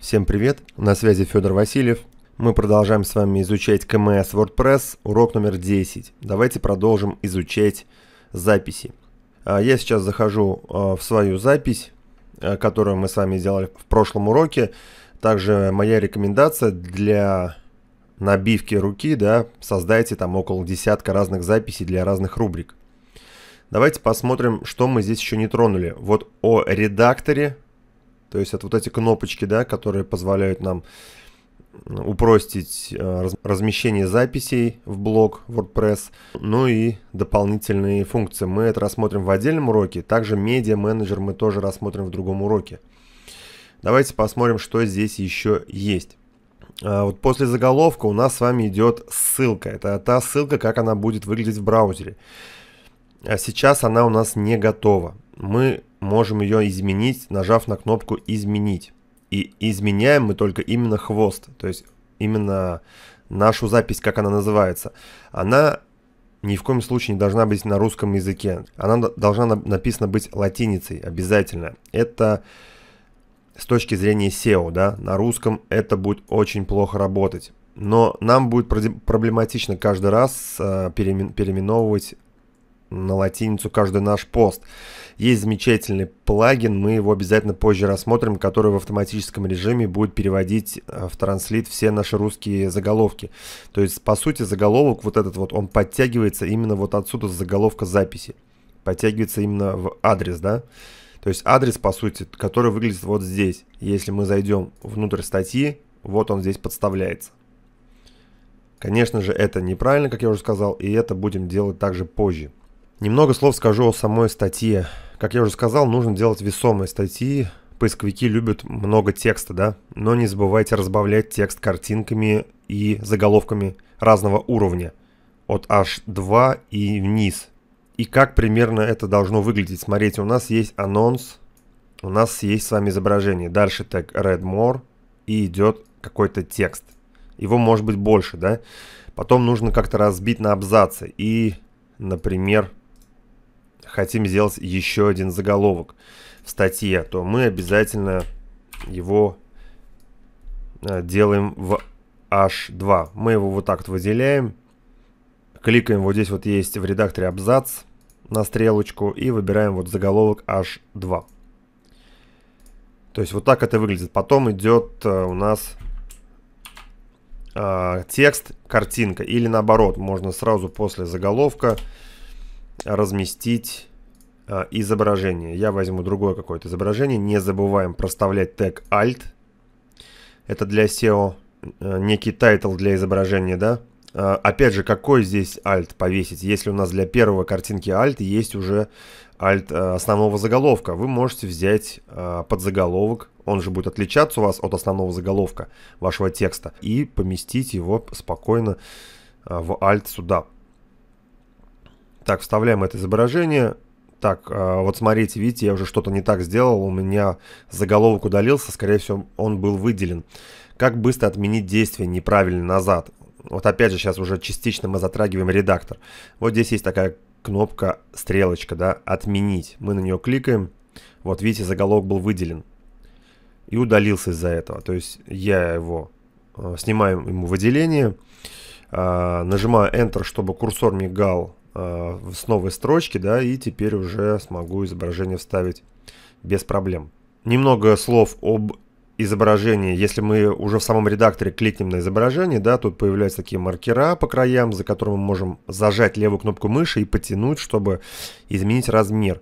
Всем привет, на связи Федор Васильев. Мы продолжаем с вами изучать КМС WordPress, урок номер 10. Давайте продолжим изучать записи. А, я сейчас захожу а, в свою запись, а, которую мы с вами сделали в прошлом уроке. Также моя рекомендация для набивки руки, да, создайте там около десятка разных записей для разных рубрик. Давайте посмотрим, что мы здесь еще не тронули. Вот о редакторе то есть это вот эти кнопочки, да, которые позволяют нам упростить э, размещение записей в блог WordPress, ну и дополнительные функции. Мы это рассмотрим в отдельном уроке, также медиа менеджер мы тоже рассмотрим в другом уроке. Давайте посмотрим, что здесь еще есть. А вот после заголовка у нас с вами идет ссылка. Это та ссылка, как она будет выглядеть в браузере. А сейчас она у нас не готова мы можем ее изменить, нажав на кнопку «Изменить». И изменяем мы только именно хвост, то есть именно нашу запись, как она называется. Она ни в коем случае не должна быть на русском языке. Она должна написана быть латиницей обязательно. Это с точки зрения SEO, да, на русском это будет очень плохо работать. Но нам будет проблематично каждый раз э, переименовывать на латиницу каждый наш пост. Есть замечательный плагин, мы его обязательно позже рассмотрим, который в автоматическом режиме будет переводить э, в транслит все наши русские заголовки. То есть, по сути, заголовок вот этот вот, он подтягивается именно вот отсюда с заголовка записи. Подтягивается именно в адрес, да? То есть адрес, по сути, который выглядит вот здесь. Если мы зайдем внутрь статьи, вот он здесь подставляется. Конечно же, это неправильно, как я уже сказал, и это будем делать также позже. Немного слов скажу о самой статье. Как я уже сказал, нужно делать весомые статьи. Поисковики любят много текста, да? Но не забывайте разбавлять текст картинками и заголовками разного уровня. От H2 и вниз. И как примерно это должно выглядеть? Смотрите, у нас есть анонс, у нас есть с вами изображение. Дальше тег read more и идет какой-то текст. Его может быть больше, да? Потом нужно как-то разбить на абзацы и, например, хотим сделать еще один заголовок в статье, то мы обязательно его э, делаем в H2. Мы его вот так вот выделяем, кликаем, вот здесь вот есть в редакторе абзац на стрелочку и выбираем вот заголовок H2. То есть вот так это выглядит. Потом идет э, у нас э, текст, картинка. Или наоборот, можно сразу после заголовка разместить э, изображение. Я возьму другое какое-то изображение. Не забываем проставлять тег alt. Это для SEO. Э, некий тайтл для изображения, да? Э, опять же, какой здесь alt повесить? Если у нас для первого картинки alt есть уже alt э, основного заголовка, вы можете взять э, подзаголовок, он же будет отличаться у вас от основного заголовка вашего текста, и поместить его спокойно э, в alt сюда. Так, вставляем это изображение. Так, а, вот смотрите, видите, я уже что-то не так сделал, у меня заголовок удалился, скорее всего, он был выделен. Как быстро отменить действие неправильно назад? Вот опять же, сейчас уже частично мы затрагиваем редактор. Вот здесь есть такая кнопка, стрелочка, да, «Отменить». Мы на нее кликаем. Вот видите, заголовок был выделен. И удалился из-за этого. То есть я его э, снимаю ему выделение, а, нажимаю Enter, чтобы курсор мигал Э, с новой строчки, да, и теперь уже смогу изображение вставить без проблем. Немного слов об изображении. Если мы уже в самом редакторе кликнем на изображение, да, тут появляются такие маркера по краям, за которыми мы можем зажать левую кнопку мыши и потянуть, чтобы изменить размер.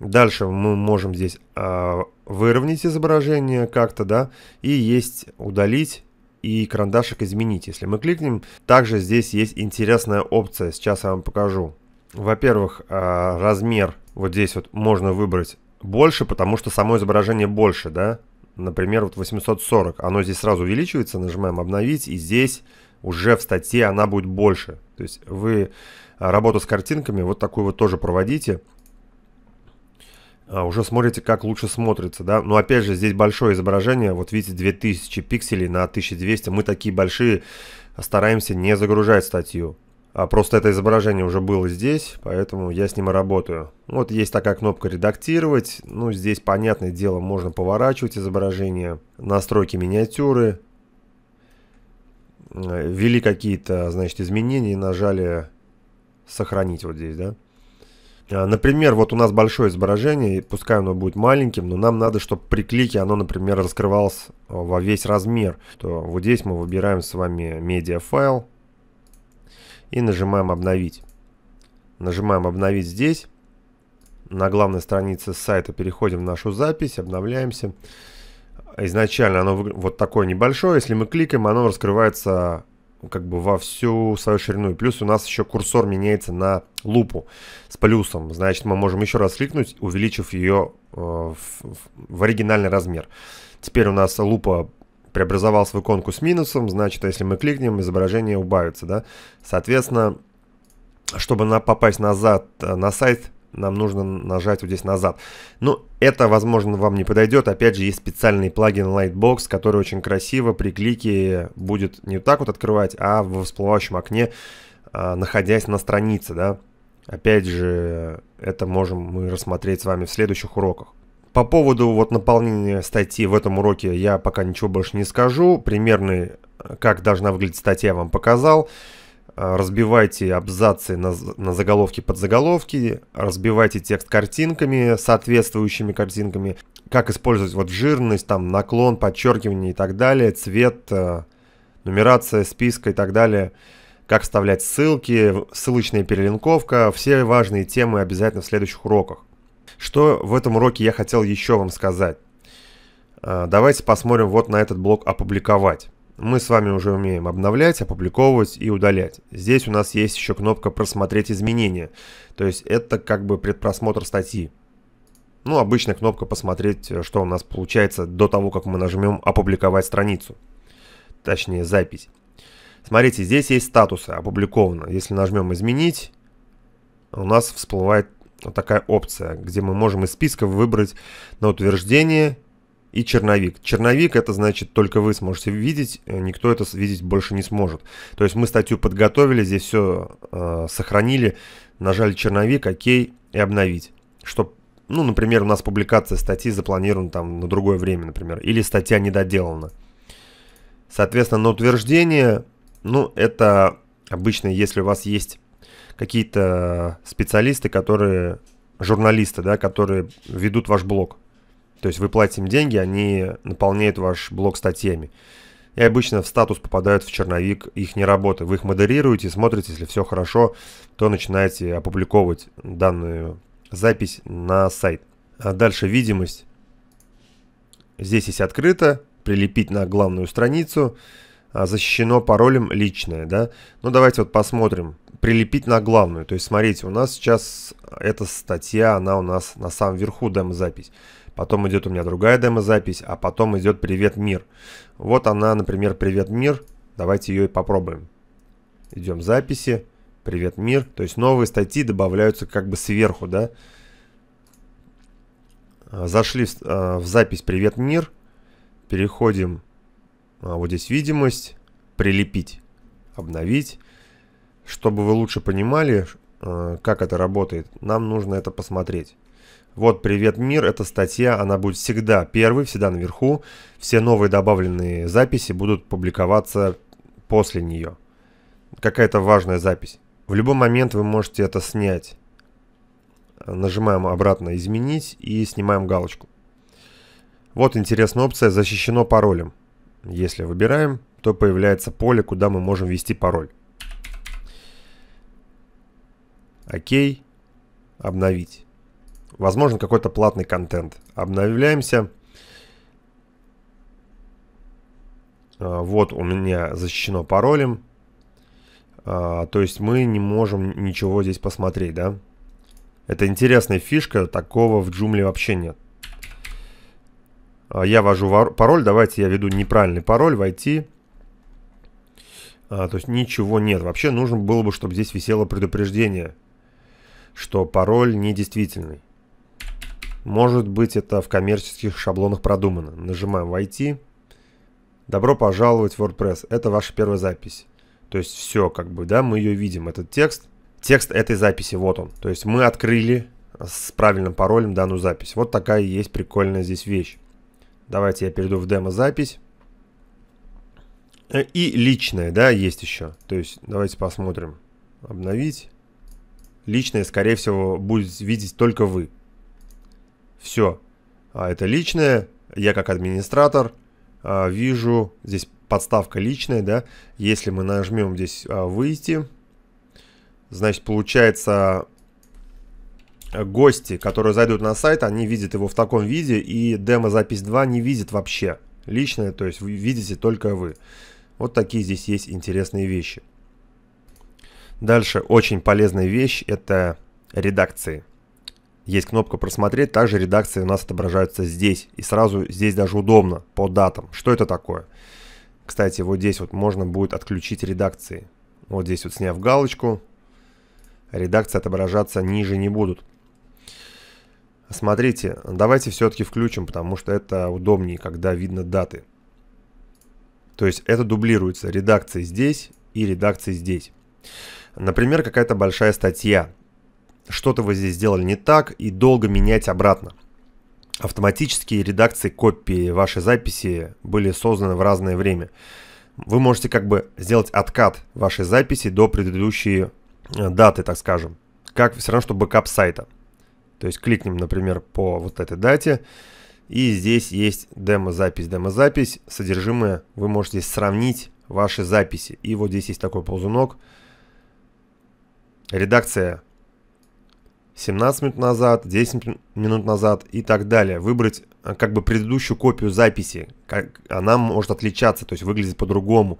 Дальше мы можем здесь э, выровнять изображение как-то, да, и есть удалить и карандашик изменить. Если мы кликнем, также здесь есть интересная опция, сейчас я вам покажу. Во-первых, а, размер вот здесь вот можно выбрать больше, потому что само изображение больше, да? Например, вот 840, оно здесь сразу увеличивается, нажимаем обновить, и здесь уже в статье она будет больше. То есть вы а, работу с картинками вот такую вот тоже проводите а, уже смотрите, как лучше смотрится, да. Но опять же, здесь большое изображение, вот видите, 2000 пикселей на 1200. Мы такие большие стараемся не загружать статью. А просто это изображение уже было здесь, поэтому я с ним и работаю. Вот есть такая кнопка «Редактировать». Ну, здесь, понятное дело, можно поворачивать изображение, настройки миниатюры. Э, ввели какие-то, значит, изменения и нажали «Сохранить» вот здесь, да. Э, например, вот у нас большое изображение, пускай оно будет маленьким, но нам надо, чтобы при клике оно, например, раскрывалось э, во весь размер. То вот здесь мы выбираем с вами медиафайл и нажимаем обновить. Нажимаем обновить здесь. На главной странице сайта переходим в нашу запись, обновляемся. Изначально оно вот такое небольшое. Если мы кликаем, оно раскрывается как бы во всю свою ширину. И плюс у нас еще курсор меняется на лупу с плюсом. Значит, мы можем еще раз кликнуть, увеличив ее э, в, в оригинальный размер. Теперь у нас лупа преобразовалась в иконку с минусом, значит, если мы кликнем, изображение убавится, да. Соответственно, чтобы на, попасть назад э, на сайт, нам нужно нажать вот здесь назад. Ну, это, возможно, вам не подойдет. Опять же, есть специальный плагин Lightbox, который очень красиво при клике будет не так вот открывать, а в всплывающем окне, а, находясь на странице, да. Опять же, это можем мы рассмотреть с вами в следующих уроках. По поводу вот наполнения статьи в этом уроке я пока ничего больше не скажу. Примерный, как должна выглядеть статья, я вам показал разбивайте абзацы на, на заголовки под заголовки, разбивайте текст картинками, соответствующими картинками, как использовать вот жирность, там наклон, подчеркивание и так далее, цвет, э, нумерация списка и так далее, как вставлять ссылки, ссылочная перелинковка, все важные темы обязательно в следующих уроках. Что в этом уроке я хотел еще вам сказать? Э, давайте посмотрим вот на этот блок «Опубликовать». Мы с вами уже умеем обновлять, опубликовывать и удалять. Здесь у нас есть еще кнопка «Просмотреть изменения». То есть это как бы предпросмотр статьи. Ну, обычная кнопка «Посмотреть, э, что у нас получается» до того, как мы нажмем «Опубликовать страницу». Точнее, запись. Смотрите, здесь есть статусы «Опубликовано». Если нажмем «Изменить», у нас всплывает вот такая опция, где мы можем из списка выбрать на утверждение и черновик. Черновик это значит только вы сможете видеть, э, никто это видеть больше не сможет. То есть мы статью подготовили, здесь все э, сохранили, нажали черновик, окей, и обновить. Чтобы ну, например, у нас публикация статьи запланирована там на другое время, например, или статья недоделана. Соответственно, на утверждение, ну, это обычно, если у вас есть какие-то специалисты, которые, журналисты, да, которые ведут ваш блог. То есть вы платите им деньги, они наполняют ваш блог статьями. И обычно в статус попадают в черновик их не работы. Вы их модерируете, смотрите, если все хорошо, то начинаете опубликовывать данную запись на сайт. А дальше видимость. Здесь есть открыто, прилепить на главную страницу, а защищено паролем личное, да. Ну давайте вот посмотрим, прилепить на главную. То есть смотрите, у нас сейчас эта статья, она у нас на самом верху демо-запись потом идет у меня другая демозапись, а потом идет «Привет, мир». Вот она, например, «Привет, мир». Давайте ее и попробуем. Идем в записи. «Привет, мир». То есть новые статьи добавляются как бы сверху, да. А, зашли в, а, в запись «Привет, мир». Переходим а, вот здесь «Видимость», «Прилепить», «Обновить». Чтобы вы лучше понимали, как это работает, нам нужно это посмотреть. Вот «Привет, мир» — это статья, она будет всегда первой, всегда наверху. Все новые добавленные записи будут публиковаться после нее. Какая-то важная запись. В любой момент вы можете это снять. Нажимаем обратно «Изменить» и снимаем галочку. Вот интересная опция «Защищено паролем». Если выбираем, то появляется поле, куда мы можем ввести пароль. Окей. Обновить возможно, какой-то платный контент. Обновляемся. А, вот у меня защищено паролем. А, то есть мы не можем ничего здесь посмотреть, да? Это интересная фишка, такого в джумле вообще нет. А, я ввожу пароль, давайте я введу неправильный пароль, войти. то есть ничего нет. Вообще нужно было бы, чтобы здесь висело предупреждение, что пароль недействительный. Может быть, это в коммерческих шаблонах продумано. Нажимаем «Войти». Добро пожаловать в WordPress. Это ваша первая запись. То есть все, как бы, да, мы ее видим, этот текст. Текст этой записи, вот он. То есть мы открыли с правильным паролем данную запись. Вот такая есть прикольная здесь вещь. Давайте я перейду в демо-запись. Э, и личная, да, есть еще. То есть давайте посмотрим. Обновить. Личная, скорее всего, будет видеть только вы. Все. А это личное. Я как администратор а, вижу здесь подставка личная, да. Если мы нажмем здесь а, выйти, значит получается а, гости, которые зайдут на сайт, они видят его в таком виде, и демо-запись 2 не видит вообще. Личное, то есть вы видите только вы. Вот такие здесь есть интересные вещи. Дальше очень полезная вещь – это редакции есть кнопка «Просмотреть», также редакции у нас отображаются здесь. И сразу здесь даже удобно, по датам. Что это такое? Кстати, вот здесь вот можно будет отключить редакции. Вот здесь вот сняв галочку, редакции отображаться ниже не будут. Смотрите, давайте все-таки включим, потому что это удобнее, когда видно даты. То есть это дублируется редакции здесь и редакции здесь. Например, какая-то большая статья что-то вы здесь сделали не так и долго менять обратно. Автоматические редакции копии вашей записи были созданы в разное время. Вы можете как бы сделать откат вашей записи до предыдущей э, даты, так скажем. Как все равно, что бэкап сайта. То есть кликнем, например, по вот этой дате. И здесь есть демо-запись, демо-запись. Содержимое вы можете сравнить ваши записи. И вот здесь есть такой ползунок. Редакция 17 минут назад, 10 минут назад и так далее. Выбрать э, как бы предыдущую копию записи. Как, она может отличаться, то есть выглядеть по-другому.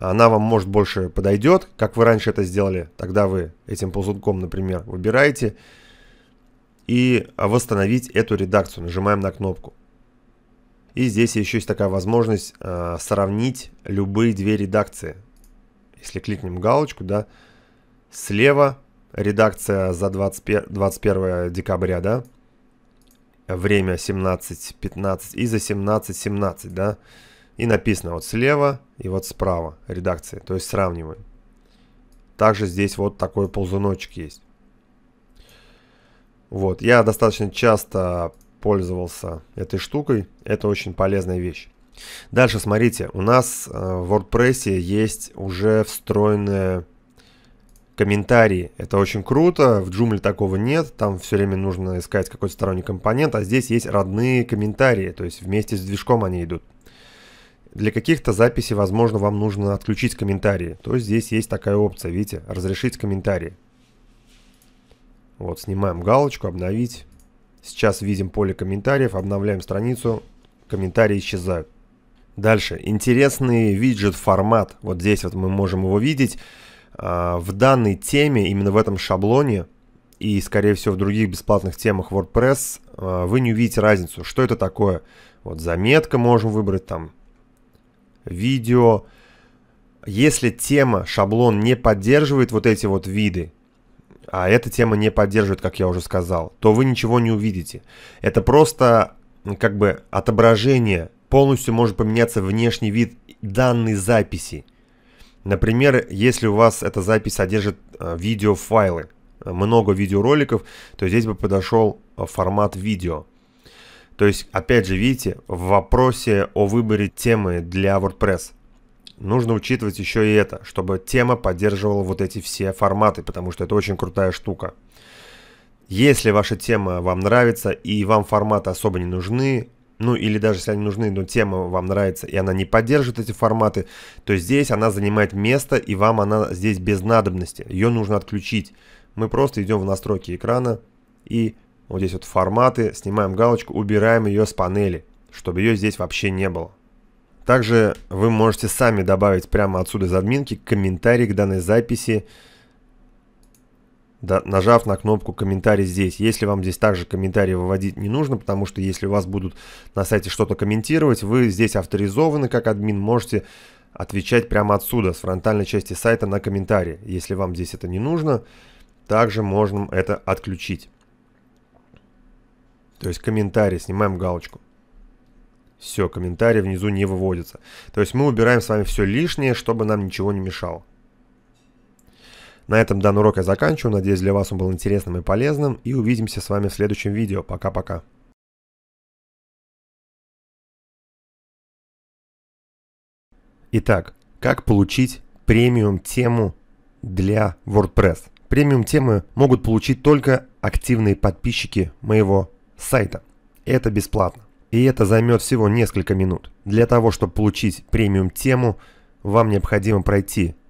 Она вам, может, больше подойдет, как вы раньше это сделали. Тогда вы этим ползунком, например, выбираете и восстановить эту редакцию. Нажимаем на кнопку. И здесь еще есть такая возможность э, сравнить любые две редакции. Если кликнем галочку, да, слева Редакция за 20, 21 декабря, да? Время 17.15 и за 17.17, да? И написано вот слева и вот справа редакции, то есть сравниваем. Также здесь вот такой ползуночек есть. Вот, я достаточно часто пользовался этой штукой. Это очень полезная вещь. Дальше, смотрите, у нас э, в WordPress есть уже встроенная комментарии. Это очень круто, в Joomla такого нет, там все время нужно искать какой-то сторонний компонент, а здесь есть родные комментарии, то есть вместе с движком они идут. Для каких-то записей, возможно, вам нужно отключить комментарии, то есть здесь есть такая опция, видите, разрешить комментарии. Вот, снимаем галочку, обновить. Сейчас видим поле комментариев, обновляем страницу, комментарии исчезают. Дальше, интересный виджет-формат, вот здесь вот мы можем его видеть, Э, в данной теме, именно в этом шаблоне и, скорее всего, в других бесплатных темах WordPress э, вы не увидите разницу, что это такое. Вот заметка можем выбрать там, видео. Если тема, шаблон не поддерживает вот эти вот виды, а эта тема не поддерживает, как я уже сказал, то вы ничего не увидите. Это просто как бы отображение, полностью может поменяться внешний вид данной записи. Например, если у вас эта запись содержит э, видеофайлы, э, много видеороликов, то здесь бы подошел э, формат видео. То есть, опять же, видите, в вопросе о выборе темы для WordPress нужно учитывать еще и это, чтобы тема поддерживала вот эти все форматы, потому что это очень крутая штука. Если ваша тема вам нравится и вам форматы особо не нужны, ну или даже если они нужны, но тема вам нравится и она не поддерживает эти форматы, то здесь она занимает место и вам она здесь без надобности, ее нужно отключить. Мы просто идем в настройки экрана и вот здесь вот форматы, снимаем галочку, убираем ее с панели, чтобы ее здесь вообще не было. Также вы можете сами добавить прямо отсюда из админки комментарий к данной записи, да, нажав на кнопку комментарий здесь. Если вам здесь также комментарии выводить не нужно, потому что если у вас будут на сайте что-то комментировать, вы здесь авторизованы как админ, можете отвечать прямо отсюда, с фронтальной части сайта на комментарии. Если вам здесь это не нужно, также можно это отключить. То есть комментарии, снимаем галочку. Все, комментарии внизу не выводятся. То есть мы убираем с вами все лишнее, чтобы нам ничего не мешало. На этом данный урок я заканчиваю. Надеюсь, для вас он был интересным и полезным. И увидимся с вами в следующем видео. Пока-пока. Итак, как получить премиум тему для WordPress? Премиум темы могут получить только активные подписчики моего сайта. Это бесплатно. И это займет всего несколько минут. Для того, чтобы получить премиум тему, вам необходимо пройти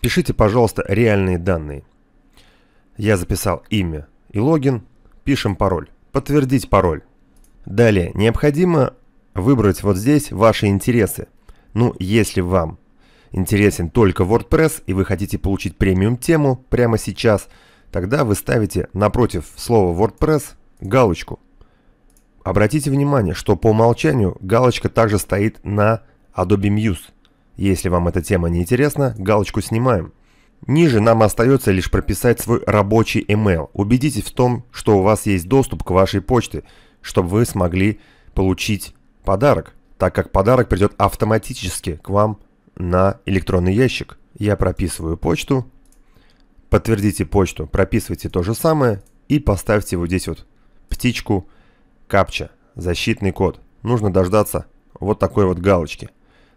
Пишите, пожалуйста, реальные данные. Я записал имя и логин. Пишем пароль. Подтвердить пароль. Далее, необходимо выбрать вот здесь ваши интересы. Ну, если вам интересен только WordPress и вы хотите получить премиум тему прямо сейчас, тогда вы ставите напротив слова WordPress галочку. Обратите внимание, что по умолчанию галочка также стоит на Adobe Muse. Если вам эта тема не интересна, галочку снимаем. Ниже нам остается лишь прописать свой рабочий email. Убедитесь в том, что у вас есть доступ к вашей почте, чтобы вы смогли получить подарок, так как подарок придет автоматически к вам на электронный ящик. Я прописываю почту, подтвердите почту, прописывайте то же самое и поставьте вот здесь вот птичку капча, защитный код. Нужно дождаться вот такой вот галочки –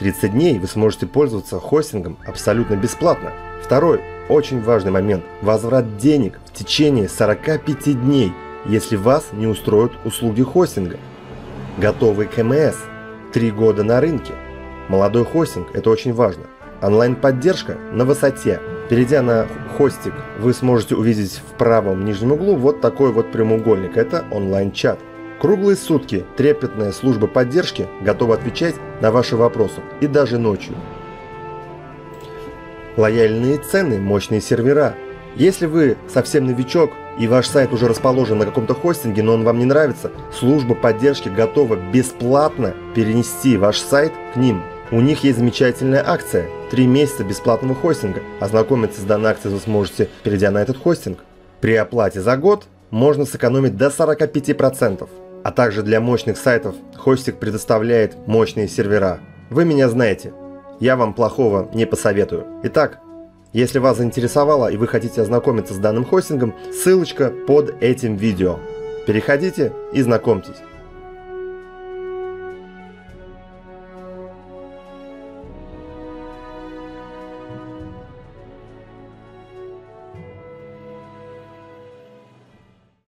30 дней вы сможете пользоваться хостингом абсолютно бесплатно. Второй очень важный момент – возврат денег в течение 45 дней, если вас не устроят услуги хостинга. Готовый КМС – 3 года на рынке. Молодой хостинг – это очень важно. Онлайн-поддержка на высоте. Перейдя на хостик, вы сможете увидеть в правом нижнем углу вот такой вот прямоугольник – это онлайн-чат – Круглые сутки трепетная служба поддержки готова отвечать на ваши вопросы и даже ночью. Лояльные цены, мощные сервера. Если вы совсем новичок и ваш сайт уже расположен на каком-то хостинге, но он вам не нравится, служба поддержки готова бесплатно перенести ваш сайт к ним. У них есть замечательная акция – 3 месяца бесплатного хостинга. Ознакомиться с данной акцией вы сможете, перейдя на этот хостинг. При оплате за год можно сэкономить до 45% а также для мощных сайтов хостик предоставляет мощные сервера. Вы меня знаете, я вам плохого не посоветую. Итак, если вас заинтересовало и вы хотите ознакомиться с данным хостингом, ссылочка под этим видео. Переходите и знакомьтесь.